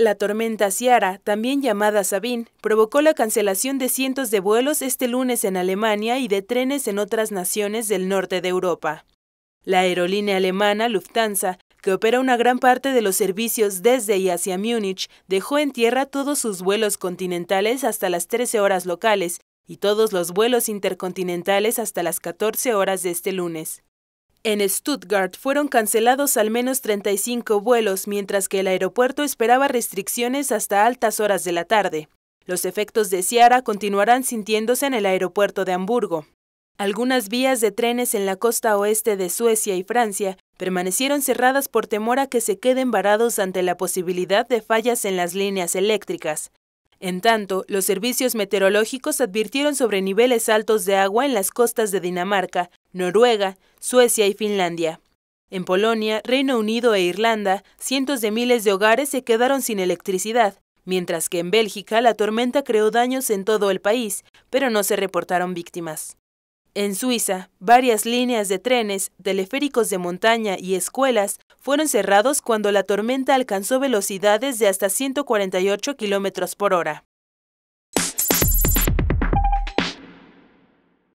La tormenta Ciara, también llamada Sabine, provocó la cancelación de cientos de vuelos este lunes en Alemania y de trenes en otras naciones del norte de Europa. La aerolínea alemana Lufthansa, que opera una gran parte de los servicios desde y hacia Múnich, dejó en tierra todos sus vuelos continentales hasta las 13 horas locales y todos los vuelos intercontinentales hasta las 14 horas de este lunes. En Stuttgart fueron cancelados al menos 35 vuelos, mientras que el aeropuerto esperaba restricciones hasta altas horas de la tarde. Los efectos de Ciara continuarán sintiéndose en el aeropuerto de Hamburgo. Algunas vías de trenes en la costa oeste de Suecia y Francia permanecieron cerradas por temor a que se queden varados ante la posibilidad de fallas en las líneas eléctricas. En tanto, los servicios meteorológicos advirtieron sobre niveles altos de agua en las costas de Dinamarca, Noruega, Suecia y Finlandia. En Polonia, Reino Unido e Irlanda, cientos de miles de hogares se quedaron sin electricidad, mientras que en Bélgica la tormenta creó daños en todo el país, pero no se reportaron víctimas. En Suiza, varias líneas de trenes, teleféricos de montaña y escuelas fueron cerrados cuando la tormenta alcanzó velocidades de hasta 148 kilómetros por hora.